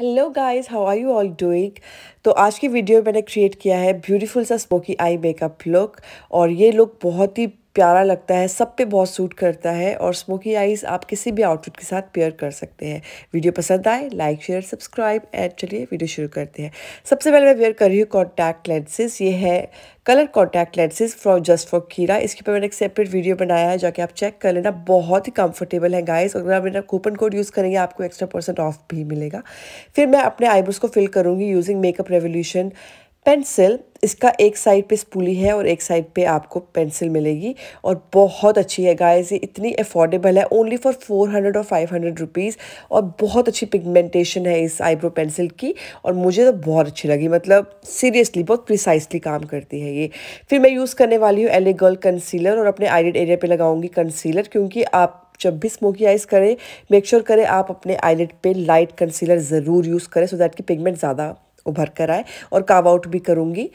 hello guys how are you all doing तो आज की वीडियो मैंने क्रिएट किया है ब्यूटीफुल सा स्मोकी आई मेकअप लुक और ये लुक बहुत ही प्यारा लगता है सब पे बहुत सूट करता है और स्मोकी आइज़ आप किसी भी आउटफिट के साथ पेयर कर सकते हैं वीडियो पसंद आए लाइक शेयर सब्सक्राइब एंड चलिए वीडियो शुरू करते हैं सबसे पहले मैं वेयर कर रही हूँ कॉन्टैक्ट लेंसेज ये है colour contact lenses from just for Kira इसके ऊपर मैंने एक सेपरेट वीडियो बनाया है जाके आप चेक कर लेना बहुत ही कंफर्टेबल है गाइस अगर आप मेरा कूपन कोड यूज़ करेंगे आपको एक्स्ट्रा परसेंट ऑफ भी मिलेगा फिर मैं अपने आईब्रोज को फिल करूँगी यूजिंग मेकअप रेवोल्यूशन पेंसिल इसका एक साइड पे स्पूली है और एक साइड पे आपको पेंसिल मिलेगी और बहुत अच्छी है गाइस ये इतनी अफोर्डेबल है ओनली फॉर फोर हंड्रेड और फाइव हंड्रेड रुपीज़ और बहुत अच्छी पिगमेंटेशन है इस आईब्रो पेंसिल की और मुझे तो बहुत अच्छी लगी मतलब सीरियसली बहुत प्रिसाइसली काम करती है ये फिर मैं यूज़ करने वाली हूँ एले गर्ल कंसीलर और अपने आईडेड एरिया पर लगाऊंगी कंसीलर क्योंकि आप जब भी स्मोकी आइज करें मेक श्योर sure करें आप अपने आईलेट पे लाइट कंसीलर ज़रूर यूज़ करें सो दैट की पिगमेंट ज़्यादा उभर कर आए और काव आउट भी करूँगी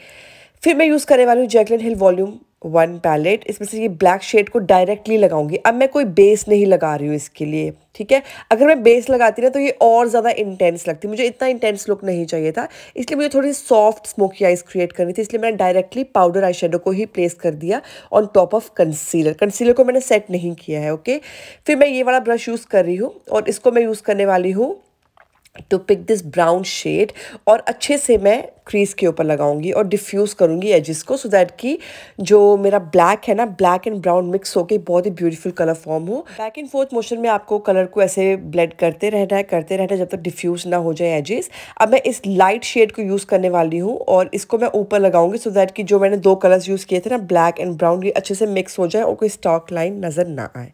फिर मैं यूज़ करने वाली हूँ Jaclyn Hill volume one palette इसमें से ये ब्लैक शेड को डायरेक्टली लगाऊंगी अब मैं कोई बेस नहीं लगा रही हूँ इसके लिए ठीक है अगर मैं बेस लगाती ना तो ये और ज़्यादा इंटेंस लगती मुझे इतना इंटेंस लुक नहीं चाहिए था इसलिए मुझे थोड़ी सॉफ्ट स्मोकी आइस क्रिएट करनी थी इसलिए मैंने डायरेक्टली पाउडर आई को ही प्लेस कर दिया on top of concealer concealer को मैंने सेट नहीं किया है ओके फिर मैं ये वाला ब्रश यूज़ कर रही हूँ और इसको मैं यूज़ करने वाली हूँ to pick this brown shade और अच्छे से मैं क्रीज के ऊपर लगाऊंगी और डिफ्यूज़ करूंगी एजिस को सो दैट कि जो मेरा ब्लैक है ना ब्लैक एंड ब्राउन मिक्स होके बहुत ही ब्यूटीफुल कलर फॉर्म हो बैक एंड फोर्थ मोशन में आपको कलर को ऐसे ब्लेड करते रहना है करते रहना है जब तक तो डिफ्यूज़ ना हो जाए एजिस अब मैं इस लाइट शेड को यूज़ करने वाली हूँ और इसको मैं ऊपर लगाऊंगी सो दैट कि जो मैंने दो कलर्स यूज़ किए थे ना ब्लैक एंड ब्राउन ये अच्छे से मिक्स हो जाए और कोई स्टॉक लाइन नज़र ना आए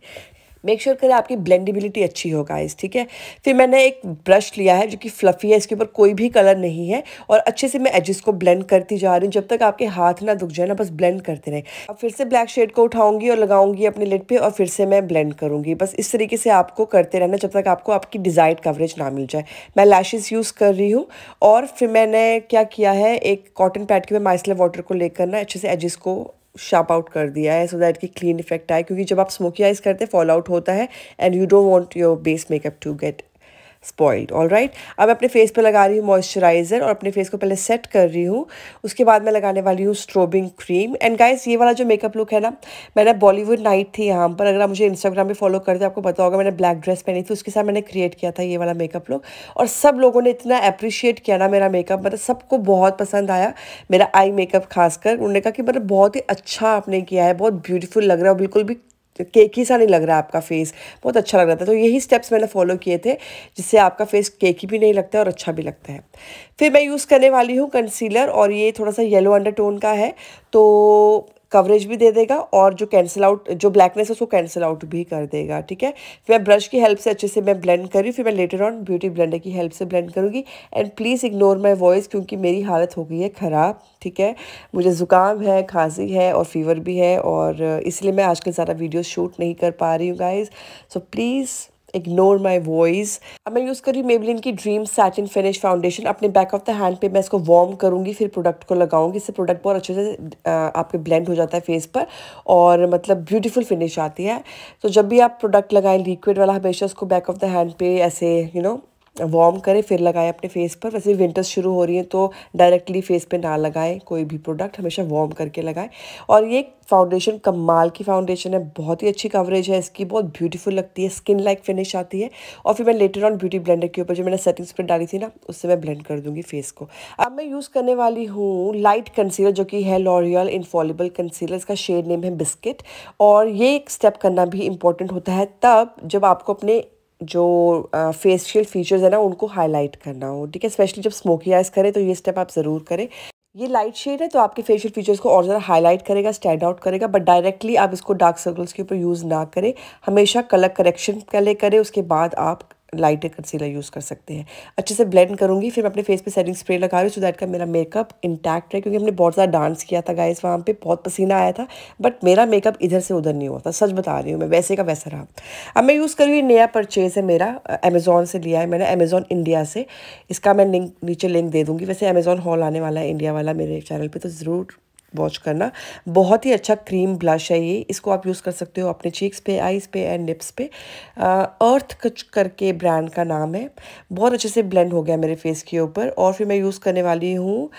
मेक श्योर sure करें आपकी ब्लेंडेबिलिटी अच्छी हो गाइस ठीक है फिर मैंने एक ब्रश लिया है जो कि फ्लफ़ी है इसके ऊपर कोई भी कलर नहीं है और अच्छे से मैं एजेस को ब्लेंड करती जा रही हूँ जब तक आपके हाथ ना दुख जाए ना बस ब्लेंड करते रहे अब फिर से ब्लैक शेड को उठाऊंगी और लगाऊंगी अपने लिट पर और फिर से मैं ब्लेंड करूँगी बस इस तरीके से आपको करते रहना जब तक आपको आपकी डिज़ाइड कवरेज ना मिल जाए मैं लैशेज़ यूज़ कर रही हूँ और फिर मैंने क्या किया है एक कॉटन पैड के मैं माइसलर वाटर को लेकर ना अच्छे से एजेस को शार्प आउट कर दिया है सो दैट की क्लीन इफेक्ट आए क्योंकि जब आप स्मोकी आइज करते हैं फॉल आउट होता है and you don't want your base makeup to get spoiled all right अब मैं अपने फेस पे लगा रही हूँ मॉइस्चराइज़र और अपने फेस को पहले सेट कर रही हूँ उसके बाद मैं लगाने वाली हूँ स्ट्रोबिंग क्रीम एंड गाइस ये वाला जो मेकअप लुक है ना मैंने बॉलीवुड नाइट थी यहाँ पर अगर आप मुझे इंस्टाग्राम पे फॉलो करते आपको पता होगा मैंने ब्लैक ड्रेस पहनी थी उसके साथ मैंने क्रिएट किया था ये वाला मेकअप लुक और सब लोगों ने इतना अप्रिशिएट किया ना मेरा मेकअप मतलब सबको बहुत पसंद आया मेरा आई मेकअप खासकर उन्होंने कहा कि मतलब बहुत ही अच्छा आपने किया है बहुत ब्यूटीफुल लग रहा है बिल्कुल भी केकी सा नहीं लग रहा आपका फेस बहुत अच्छा लग रहा था तो यही स्टेप्स मैंने फॉलो किए थे जिससे आपका फेस केकी भी नहीं लगता और अच्छा भी लगता है फिर मैं यूज़ करने वाली हूँ कंसीलर और ये थोड़ा सा येलो अंडरटोन का है तो कवरेज भी दे देगा और जो कैंसिल आउट जो ब्लैकनेस है उसको कैंसिल आउट भी कर देगा ठीक है फिर मैं ब्रश की हेल्प से अच्छे से मैं ब्लेंड कर रही फिर मैं लेटर ऑन ब्यूटी ब्लेंडर की हेल्प से ब्लेंड करूँगी and please ignore my voice क्योंकि मेरी हालत हो गई है ख़राब ठीक है मुझे ज़ुकाम है खांसी है और फीवर भी है और इसलिए मैं आजकल ज़्यादा वीडियो शूट नहीं कर पा रही हूँ guys so please ignore my voice अब मैं यूज़ कर रही हूँ मेबलिन की ड्रीम सैटिन फिनिश फाउंडेशन अपने बैक ऑफ द हैंड पे मैं इसको वार्म करूँगी फिर प्रोडक्ट को लगाऊंगी इससे प्रोडक्ट बहुत अच्छे से आपके ब्लेंड हो जाता है फेस पर और मतलब ब्यूटीफुल फिनिश आती है तो जब भी आप प्रोडक्ट लगाएं लिक्विड वाला हमेशा उसको बैक ऑफ द हैंड पे ऐसे you you no know, warm करें फिर लगाएं अपने फेस पर वैसे विंटर्स शुरू हो रही हैं तो डायरेक्टली फेस पे ना लगाएं कोई भी प्रोडक्ट हमेशा वार्म करके लगाएं और ये फाउंडेशन कमाल की फाउंडेशन है बहुत ही अच्छी कवरेज है इसकी बहुत ब्यूटीफुल लगती है स्किन लाइक फिनिश आती है और फिर मैं लेटर ऑन ब्यूटी ब्लेंडर के ऊपर जो मैंने सेटिंग स्प्रे डाली थी ना उससे मैं ब्लेंड कर दूंगी फेस को अब मैं यूज़ करने वाली हूँ लाइट कंसीलर जो कि है लॉरियल इनफॉलेबल कंसीलर इसका शेड नेम है बिस्किट और ये एक स्टेप करना भी इंपॉर्टेंट होता है तब जब आपको अपने जो फेसियल फीचर्स है ना उनको हाईलाइट करना हो ठीक है स्पेशली जब स्मोकी आइज करें तो ये स्टेप आप ज़रूर करें ये लाइट शेड है तो आपके फेशियल फीचर्स को और ज़्यादा हाईलाइट करेगा स्टैंड आउट करेगा बट डायरेक्टली आप इसको डार्क सर्कल्स के ऊपर यूज़ ना करें हमेशा कलर करेक्शन पहले करें उसके बाद आप लाइटर कंसीलर यूज़ कर सकते हैं अच्छे से ब्लेंड करूँगी फिर मैं अपने फेस पे सेटिंग स्प्रे लगा रही हूँ सो दैट का मेरा मेकअप इंटैक्ट रहे क्योंकि हमने बहुत ज़्यादा डांस किया था गाइस वहाँ पे बहुत पसीना आया था बट मेरा मेकअप इधर से उधर नहीं हुआ था सच बता रही हूँ मैं वैसे का वैसा रहा अब मैं यूज़ करी नया परचेज़ है मेरा अमेज़ोन से लिया है मैंने अमेज़ोन इंडिया से इसका मैं लिंक नीचे लिंक दे दूँगी वैसे अमेज़ोन हॉल आने वाला है इंडिया वाला मेरे चैनल पर तो ज़रूर वॉच करना बहुत ही अच्छा क्रीम ब्लश है ये इसको आप यूज़ कर सकते हो अपने चीक्स पे आईज़ पे एंड लिप्स पे अर्थ कच करके ब्रांड का नाम है बहुत अच्छे से ब्लेंड हो गया मेरे फेस के ऊपर और फिर मैं यूज़ करने वाली हूँ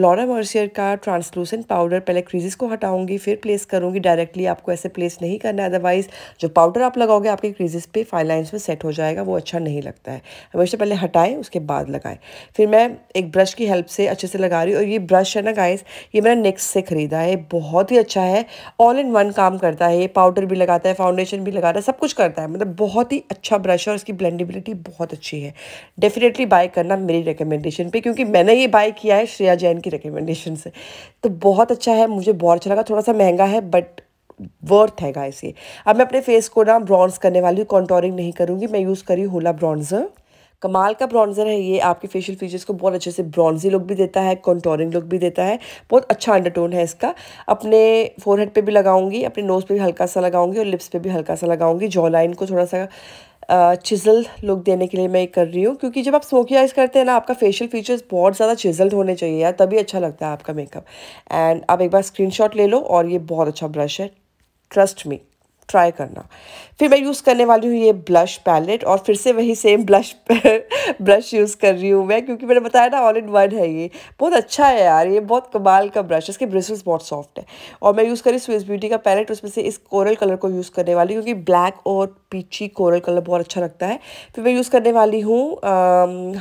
लॉरा मर्सियर का ट्रांसलूसेंट पाउडर पहले क्रीजेस को हटाऊंगी फिर प्लेस करूँगी डायरेक्टली आपको ऐसे प्लेस नहीं करना है अदरवाइज़ जो पाउडर आप लगाओगे आपके क्रीजेस पे फाइन लाइन्स में सेट हो जाएगा वो अच्छा नहीं लगता है हमेशा पहले हटाएं उसके बाद लगाएं फिर मैं एक ब्रश की हेल्प से अच्छे से लगा रही हूँ और ये ब्रश है ना गाइस ये ये मैंने नेक्स्ट से ख़रीदा है बहुत ही अच्छा है ऑल इन वन काम करता है ये पाउडर भी लगाता है फाउंडेशन भी लगाता है सब कुछ करता है मतलब बहुत ही अच्छा ब्रश है और इसकी ब्लेंडेबिलिटी बहुत अच्छी है डेफिनेटली बाय करना मेरी रिकमेंडेशन पे क्योंकि मैंने ये बाय किया है श्रेया जैन की रिकमेंडेशन से तो बहुत अच्छा है मुझे बहुत अच्छा लगा थोड़ा सा महंगा है बट वर्थ है गाइस ये अब मैं अपने फेस को ना ब्रॉन्ज करने वाली हूँ कॉन्टोरिंग नहीं करूँगी मैं यूज़ करी होला ब्रॉन्जर कमाल का ब्रॉन्ज़र है ये आपके फेशियल फीचर्स को बहुत अच्छे से ब्रॉन्जी लुक भी देता है कॉन्टोरिंग लुक भी देता है बहुत अच्छा अंडरटोन है इसका अपने फोरहेड पे भी लगाऊंगी अपने नोज़ पे भी हल्का सा लगाऊंगी और लिप्स पे भी हल्का सा लगाऊंगी जॉ लाइन को थोड़ा सा चिजल लुक देने के लिए मैं कर रही हूँ क्योंकि जब आप स्मोकी आइज करते हैं ना आपका फेशियल फीचर्स बहुत ज़्यादा चिजल्ड होने चाहिए यार तभी अच्छा लगता है आपका मेकअप एंड आप एक बार स्क्रीन ले लो और ये बहुत अच्छा ब्रश है ट्रस्ट मी ट्राई करना फिर मैं यूज़ करने वाली हूँ ये ब्लश पैलेट और फिर से वही सेम ब्लश ब्रश यूज़ कर रही हूँ मैं क्योंकि मैंने बताया ना ऑल इन वन है ये बहुत अच्छा है यार ये बहुत कमाल का ब्रश इसके ब्रिसल्स बहुत सॉफ्ट है और मैं यूज़ करी स्विस ब्यूटी का पैलेट उसमें से इस कोरल कलर को यूज़ करने वाली हूँ क्योंकि ब्लैक और पीछी कोरल कलर बहुत अच्छा लगता है फिर मैं यूज़ करने वाली हूँ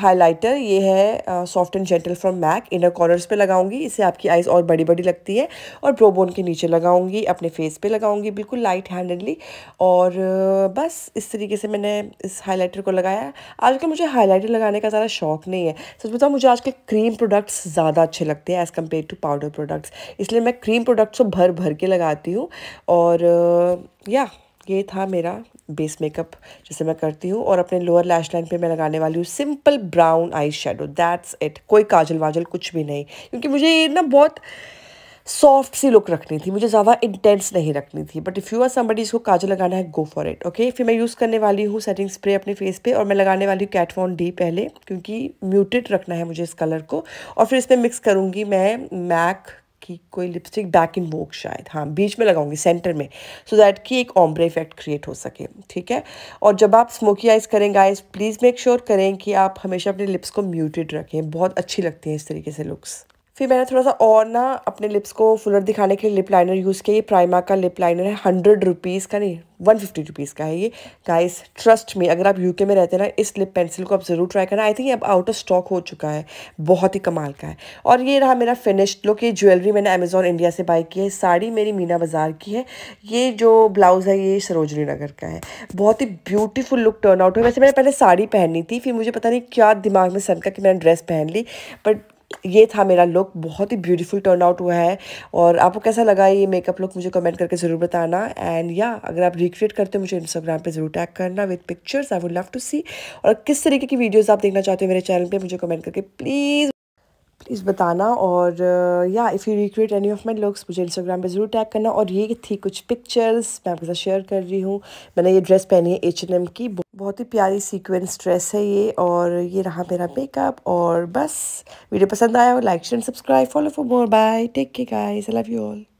हाईलाइटर ये है soft and gentle from MAC inner corners पर लगाऊंगी इससे आपकी आइज़ और बड़ी बड़ी लगती है और प्रोबोन के नीचे लगाऊंगी अपने फेस पर लगाऊंगी बिल्कुल लाइट हैंडेड डेफिनेटली और बस इस तरीके से मैंने इस हाइलाइटर को लगाया आजकल मुझे हाइलाइटर लगाने का ज़्यादा शौक नहीं है सच बताओ मुझे आजकल क्रीम प्रोडक्ट्स ज़्यादा अच्छे लगते हैं as compared to powder products इसलिए मैं क्रीम प्रोडक्ट्स को भर भर के लगाती हूँ और या ये था मेरा बेस मेकअप जैसे मैं करती हूँ और अपने लोअर लैश लाइन पे मैं लगाने वाली हूँ simple brown eye shadow that's it कोई काजल वाजल कुछ भी नहीं क्योंकि मुझे ये ना बहुत सॉफ्ट सी लुक रखनी थी मुझे ज़्यादा इंटेंस नहीं रखनी थी but if you are somebody इसको काजल लगाना है गो फॉर इट ओके फिर मैं यूज़ करने वाली हूँ सेटिंग स्प्रे अपने फेस पे और मैं लगाने वाली हूँ कैटफोन डी पहले क्योंकि म्यूटेड रखना है मुझे इस कलर को और फिर इसमें मिक्स करूँगी मैं मैक की कोई लिपस्टिक बैक इन वोक शायद हाँ बीच में लगाऊंगी सेंटर में सो so दैट कि एक ऑम्ब्रे इफेक्ट क्रिएट हो सके ठीक है और जब आप स्मोकी आइज करेंगे आइज प्लीज़ मेक श्योर करें कि आप हमेशा अपने लिप्स को म्यूटेड रखें बहुत अच्छी लगती हैं इस तरीके से लुक्स फिर मैंने थोड़ा सा और ना अपने लिप्स को फुलर दिखाने के लिए लिप लाइनर यूज़ किया ये प्राइमा का लिप लाइनर है हंड्रेड रुपीज़ का नहीं वन फिफ्टी रुपीज़ का है ये गाइस ट्रस्ट में अगर आप यूके में रहते हैं ना इस लिप पेंसिल को आप ज़रूर ट्राई करना आई थिंक अब आउट ऑफ स्टॉक हो चुका है बहुत ही कमाल का है और ये रहा मेरा फिनिश्ड लुक ये ज्वेलरी मैंने अमेजोन इंडिया से बाई की है साड़ी मेरी मीना बाज़ार की है ये जो ब्लाउज़ है ये सरोजनी नगर का है बहुत ही ब्यूटीफुल लुक टर्न आउट हुआ वैसे मैंने पहले साड़ी पहननी थी फिर मुझे पता नहीं क्या दिमाग में सन का कि मैंने ड्रेस पहन ली बट ये था मेरा लुक बहुत ही ब्यूटीफुल टर्न आउट हुआ है और आपको कैसा लगा ये मेकअप लुक मुझे कमेंट करके ज़रूर बताना एंड या अगर आप रिक्रिएट करते हो मुझे इंस्टाग्राम पे ज़रूर टैग करना with pictures I would love to see और किस तरीके की वीडियोस आप देखना चाहते हो मेरे चैनल पे मुझे कमेंट करके प्लीज़ प्लीज़ बताना और या if you recreate any of my looks मुझे इंस्टाग्राम पे ज़रूर टैग करना और ये थी कुछ पिक्चर्स मैं आपके साथ शेयर कर रही हूँ मैंने ये ड्रेस पहनी है एच एन एम की बहुत ही प्यारी सीक्वेंस ड्रेस है ये और ये रहा मेरा मेकअप और बस वीडियो पसंद आया हो like share subscribe follow for more bye take care guys I love you all